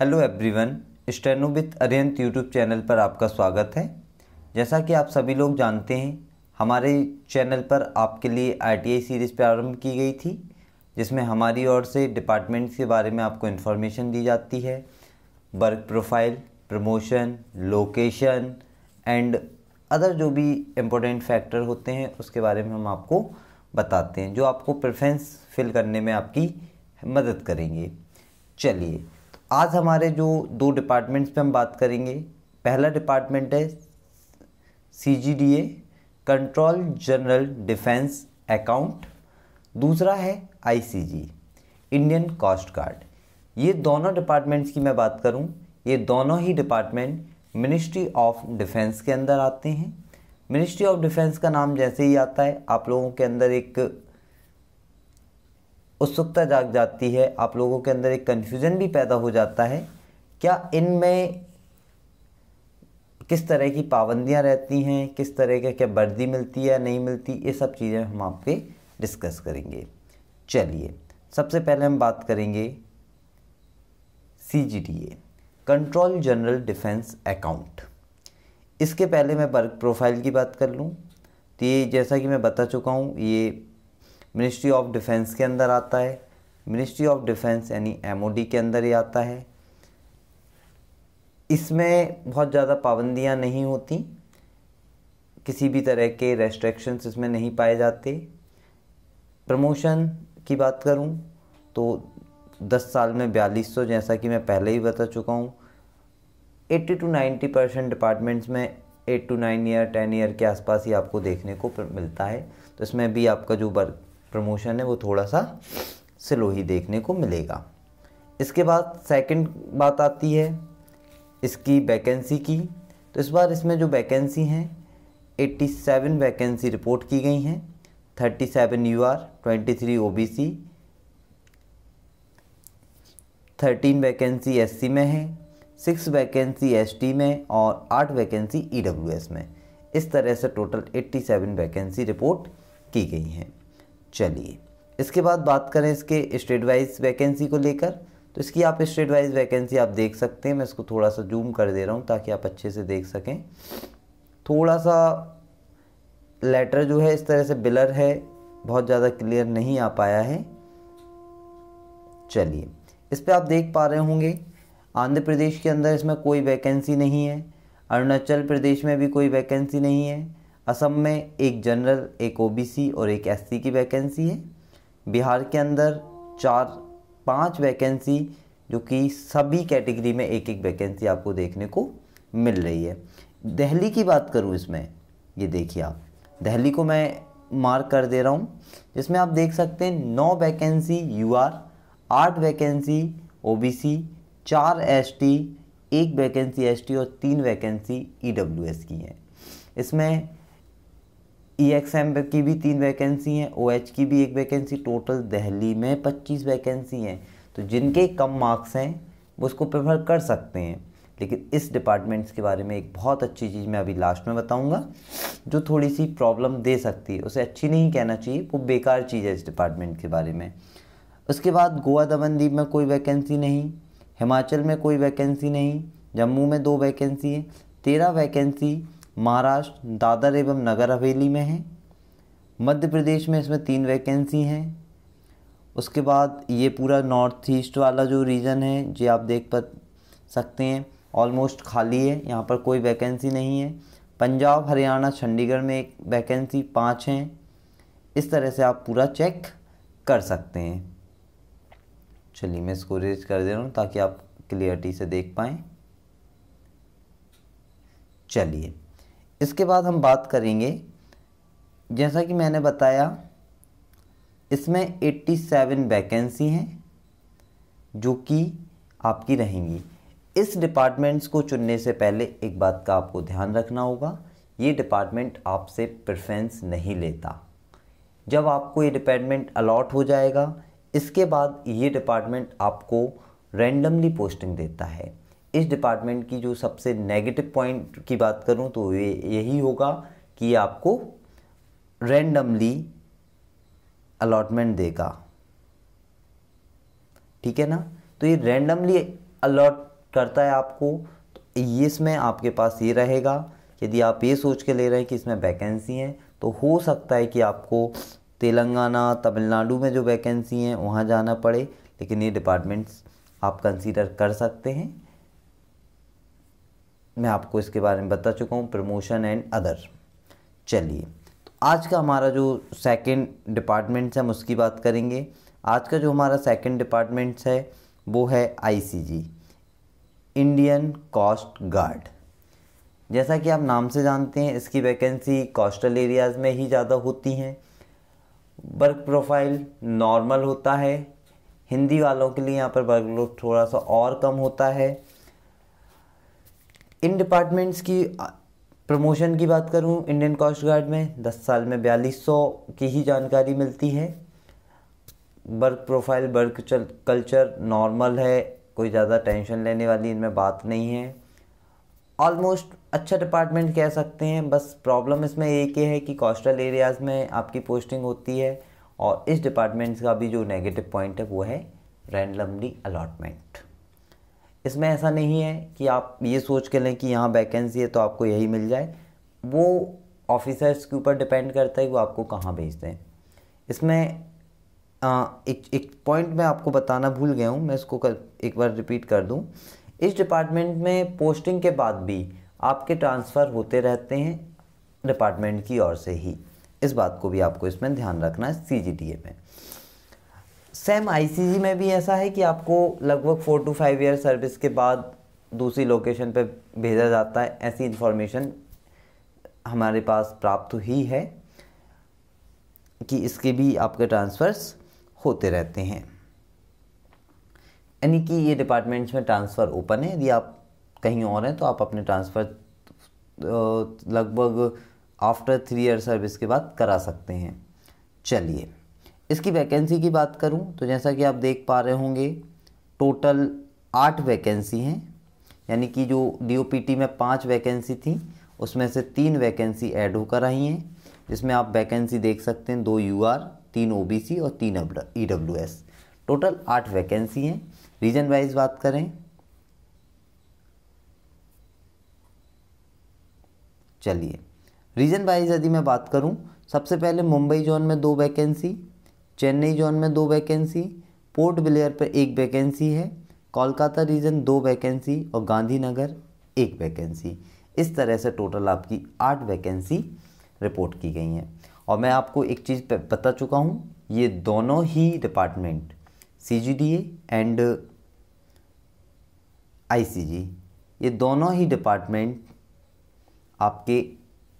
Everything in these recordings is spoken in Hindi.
हेलो एवरीवन वन विथ अरियंत यूट्यूब चैनल पर आपका स्वागत है जैसा कि आप सभी लोग जानते हैं हमारे चैनल पर आपके लिए आईटीआई सीरीज़ प्रारंभ की गई थी जिसमें हमारी ओर से डिपार्टमेंट्स के बारे में आपको इन्फॉर्मेशन दी जाती है work profile promotion location and other जो भी इम्पोर्टेंट फैक्टर होते हैं उसके बारे में हम आपको बताते हैं जो आपको प्रेफरेंस फिल करने में आपकी मदद करेंगे चलिए आज हमारे जो दो डिपार्टमेंट्स पे हम बात करेंगे पहला डिपार्टमेंट है C G D A control general defence account दूसरा है I C G Indian coast guard ये दोनों डिपार्टमेंट्स की मैं बात करूँ ये दोनों ही डिपार्टमेंट मिनिस्ट्री ऑफ डिफेंस के अंदर आते हैं मिनिस्ट्री ऑफ डिफेंस का नाम जैसे ही आता है आप लोगों के अंदर एक उत्सुकता जाग जाती है आप लोगों के अंदर एक कन्फ्यूज़न भी पैदा हो जाता है क्या इनमें किस तरह की पाबंदियाँ रहती हैं किस तरह के क्या वर्दी मिलती है नहीं मिलती ये सब चीज़ें हम आपके डिस्कस करेंगे चलिए सबसे पहले हम बात करेंगे C G A control general defence account इसके पहले मैं वर्क प्रोफाइल की बात कर लूँ तो ये जैसा कि मैं बता चुका हूँ ये मिनिस्ट्री ऑफ डिफेंस के अंदर आता है मिनिस्ट्री ऑफ डिफेंस यानी एम के अंदर ही आता है इसमें बहुत ज़्यादा पाबंदियाँ नहीं होती किसी भी तरह के रेस्ट्रिक्शंस इसमें नहीं पाए जाते प्रमोशन की बात करूं तो 10 साल में बयालीस सौ जैसा कि मैं पहले ही बता चुका हूं 80 टू 90 परसेंट डिपार्टमेंट्स में 8 टू 9 ईयर 10 ईयर के आसपास ही आपको देखने को मिलता है तो इसमें भी आपका जो वर्क प्रमोशन है वो थोड़ा सा स्लो ही देखने को मिलेगा इसके बाद सेकंड बात आती है इसकी वैकेंसी की तो इस बार इसमें जो वैकेंसी हैं 87 वैकेंसी रिपोर्ट की गई हैं 37 U R twenty three O B C thirteen vacancy S में है सिक्स वैकेंसी एस में और आठ वैकेंसी ई e में इस तरह से टोटल 87 वैकेंसी रिपोर्ट की गई हैं चलिए इसके बाद बात करें इसके स्टेट वाइज वैकेंसी को लेकर तो इसकी आप स्टेट वाइज वैकेंसी आप देख सकते हैं मैं इसको थोड़ा सा जूम कर दे रहा हूँ ताकि आप अच्छे से देख सकें थोड़ा सा लेटर जो है इस तरह से बिलर है बहुत ज़्यादा क्लियर नहीं आ पाया है चलिए इस पर आप देख पा रहे होंगे आंध्र प्रदेश के अंदर इसमें कोई वैकेंसी नहीं है अरुणाचल प्रदेश में भी कोई वैकेंसी नहीं है असम में एक जनरल एक ओबीसी और एक एससी की वैकेंसी है बिहार के अंदर चार पांच वैकेंसी जो कि सभी कैटेगरी में एक एक वैकेंसी आपको देखने को मिल रही है दहली की बात करूँ इसमें ये देखिए आप दहली को मैं मार्क कर दे रहा हूँ जिसमें आप देख सकते हैं नौ वैकेंसी यू आर आठ वैकेंसी ओ बी सी चार एस टी एक वैकेंसी एस टी और तीन वैकेंसी ई डब्ल्यू एस की हैं इसमें ई एक्स एम की भी तीन वैकेंसी हैं ओ OH की भी एक वैकेंसी टोटल दहली में पच्चीस वैकेंसी हैं तो जिनके कम मार्क्स हैं वो उसको प्रेफर कर सकते हैं लेकिन इस डिपार्टमेंट्स के बारे में एक बहुत अच्छी चीज़ मैं अभी लास्ट में बताऊंगा जो थोड़ी सी प्रॉब्लम दे सकती है उसे अच्छी नहीं कहना चाहिए वो बेकार चीज़ है इस डिपार्टमेंट के बारे में उसके बाद गोवा दमनदीप में कोई वैकेंसी नहीं हिमाचल में कोई वैकेंसी नहीं जम्मू में दो वैकेंसी है तेरह वैकेंसी महाराष्ट्र दादर एवं नगर हवेली में है मध्य प्रदेश में इसमें तीन वैकेंसी हैं उसके बाद ये पूरा नॉर्थ ईस्ट वाला जो रीजन है जो आप देख पा सकते हैं ऑलमोस्ट खाली है यहाँ पर कोई वैकेंसी नहीं है पंजाब हरियाणा चंडीगढ़ में एक वैकेंसी पाँच हैं इस तरह से आप पूरा चेक कर सकते हैं चलिए मैं इसको रेज कर दे रहा हूँ ताकि आप क्लियरिटी से देख पाएँ चलिए इसके बाद हम बात करेंगे जैसा कि मैंने बताया इसमें 87 वैकेंसी हैं जो कि आपकी रहेंगी इस डिपार्टमेंट्स को चुनने से पहले एक बात का आपको ध्यान रखना होगा ये डिपार्टमेंट आपसे प्रेफरेंस नहीं लेता जब आपको ये डिपार्टमेंट अलॉट हो जाएगा इसके बाद ये डिपार्टमेंट आपको रैंडमली पोस्टिंग देता है इस डिपार्टमेंट की जो सबसे नेगेटिव पॉइंट की बात करूँ तो ये यही होगा कि आपको रेंडमली अलॉटमेंट देगा ठीक है ना तो ये रेंडमली अलॉट करता है आपको तो ये इसमें आपके पास ये रहेगा यदि आप ये सोच के ले रहे हैं कि इसमें वैकेंसी हैं तो हो सकता है कि आपको तेलंगाना तमिलनाडु में जो वैकेंसी हैं वहाँ जाना पड़े लेकिन ये डिपार्टमेंट्स आप कंसीडर कर सकते हैं मैं आपको इसके बारे में बता चुका हूँ प्रमोशन एंड अदर चलिए तो आज का हमारा जो सेकंड डिपार्टमेंट्स है हम उसकी बात करेंगे आज का जो हमारा सेकंड डिपार्टमेंट्स है वो है आईसीजी इंडियन कॉस्ट गार्ड जैसा कि आप नाम से जानते हैं इसकी वैकेंसी कोस्टल एरियाज़ में ही ज़्यादा होती हैं वर्क प्रोफाइल नॉर्मल होता है हिंदी वालों के लिए यहाँ पर वर्कलोड थोड़ा सा और कम होता है इन डिपार्टमेंट्स की प्रमोशन की बात करूं इंडियन कोस्ट गार्ड में 10 साल में बयालीस सौ की ही जानकारी मिलती है work profile work culture normal है कोई ज़्यादा टेंशन लेने वाली इनमें बात नहीं है ऑलमोस्ट अच्छा डिपार्टमेंट कह सकते हैं बस प्रॉब्लम इसमें एक ये है कि कोस्टल एरियाज़ में आपकी पोस्टिंग होती है और इस डिपार्टमेंट्स का भी जो नेगेटिव पॉइंट है वो है रैंडमली अलाटमेंट इसमें ऐसा नहीं है कि आप ये सोच के लें कि यहाँ वैकेंसी है तो आपको यही मिल जाए वो ऑफिसर्स के ऊपर डिपेंड करता है कि वो आपको कहाँ भेजते हैं इसमें आ, एक एक पॉइंट मैं आपको बताना भूल गया हूँ मैं इसको कर, एक बार रिपीट कर दूँ इस डिपार्टमेंट में पोस्टिंग के बाद भी आपके ट्रांसफ़र होते रहते हैं डिपार्टमेंट की ओर से ही इस बात को भी आपको इसमें ध्यान रखना है सी में सेम आईसीजी में भी ऐसा है कि आपको लगभग four to five year service के बाद दूसरी लोकेशन पे भेजा जाता है ऐसी इन्फॉर्मेशन हमारे पास प्राप्त हुई है कि इसके भी आपके ट्रांसफ़र्स होते रहते हैं यानी कि ये डिपार्टमेंट्स में ट्रांसफ़र ओपन है यदि आप कहीं और हैं तो आप अपने ट्रांसफ़र लगभग आफ्टर थ्री ईयर सर्विस के बाद करा सकते हैं चलिए इसकी वैकेंसी की बात करूं तो जैसा कि आप देख पा रहे होंगे टोटल आठ वैकेंसी हैं यानी कि जो डी में पाँच वैकेंसी थी उसमें से तीन वैकेंसी ऐड होकर आई हैं जिसमें आप वैकेंसी देख सकते हैं दो आर तीन ओ और तीन एस टोटल e आठ वैकेंसी हैं रीजन वाइज बात करें चलिए रीजन वाइज यदि मैं बात करूं सबसे पहले मुंबई जोन में दो वैकेंसी चेन्नई जोन में दो वैकेंसी पोर्ट ब्लेयर पर एक वैकेंसी है कोलकाता रीजन दो वैकेंसी और गांधीनगर एक वैकेंसी इस तरह से टोटल आपकी आठ वैकेंसी रिपोर्ट की गई हैं और मैं आपको एक चीज़ बता चुका हूँ ये दोनों ही department C G D and I C G ये दोनों ही डिपार्टमेंट आपके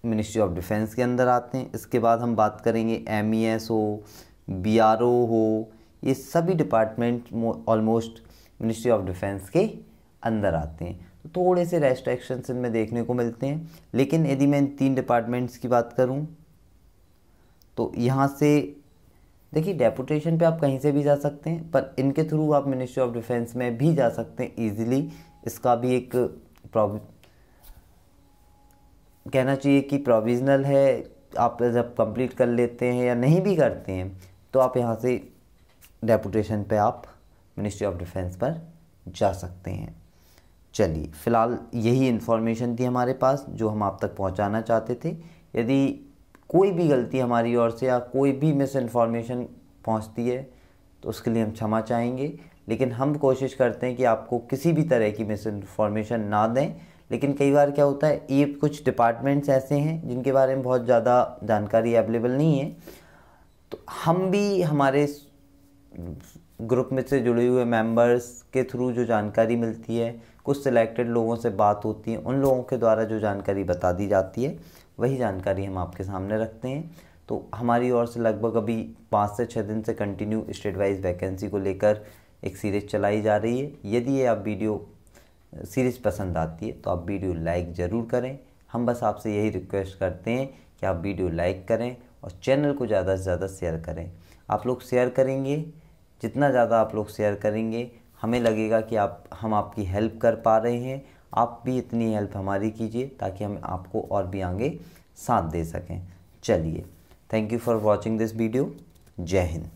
मिनिस्ट्री ऑफ डिफेंस के अंदर आते हैं इसके बाद हम बात करेंगे M E S O B हो ये सभी department almost ministry of defence के अंदर आते हैं तो थोड़े से रेस्ट्रिक्शंस इनमें देखने को मिलते हैं लेकिन यदि मैं इन तीन डिपार्टमेंट्स की बात करूँ तो यहाँ से देखिए डेपुटेशन पे आप कहीं से भी जा सकते हैं पर इनके थ्रू आप मिनिस्ट्री ऑफ डिफेंस में भी जा सकते हैं इजीली इसका भी एक प्रॉब्लम कहना चाहिए कि प्रोविजनल है आप जब कंप्लीट कर लेते हैं या नहीं भी करते हैं तो आप यहाँ से डेपुटेशन पे आप मिनिस्ट्री ऑफ डिफेंस पर जा सकते हैं चलिए फ़िलहाल यही इन्फॉर्मेशन थी हमारे पास जो हम आप तक पहुँचाना चाहते थे यदि कोई भी गलती हमारी ओर से या कोई भी मिस इन्फॉर्मेशन पहुँचती है तो उसके लिए हम क्षमा चाहेंगे लेकिन हम कोशिश करते हैं कि आपको किसी भी तरह की मिस इन्फॉर्मेशन ना दें लेकिन कई बार क्या होता है ये कुछ डिपार्टमेंट्स ऐसे हैं जिनके बारे में बहुत ज़्यादा जानकारी अवेलेबल नहीं है तो हम भी हमारे ग्रुप में से जुड़े हुए मेंबर्स के थ्रू जो जानकारी मिलती है कुछ सिलेक्टेड लोगों से बात होती है उन लोगों के द्वारा जो जानकारी बता दी जाती है वही जानकारी हम आपके सामने रखते हैं तो हमारी ओर से लगभग अभी पाँच से छः दिन से कंटिन्यू स्टेट वाइज वैकेंसी को लेकर एक सीरीज़ चलाई जा रही है यदि ये आप वीडियो सीरीज़ पसंद आती है तो आप वीडियो लाइक ज़रूर करें हम बस आपसे यही रिक्वेस्ट करते हैं कि आप वीडियो लाइक करें और चैनल को ज़्यादा से ज़्यादा शेयर करें आप लोग शेयर करेंगे जितना ज़्यादा आप लोग शेयर करेंगे हमें लगेगा कि आप हम आपकी हेल्प कर पा रहे हैं आप भी इतनी हेल्प हमारी कीजिए ताकि हम आपको और भी आगे साथ दे सकें चलिए thank you for watching this video जय हिंद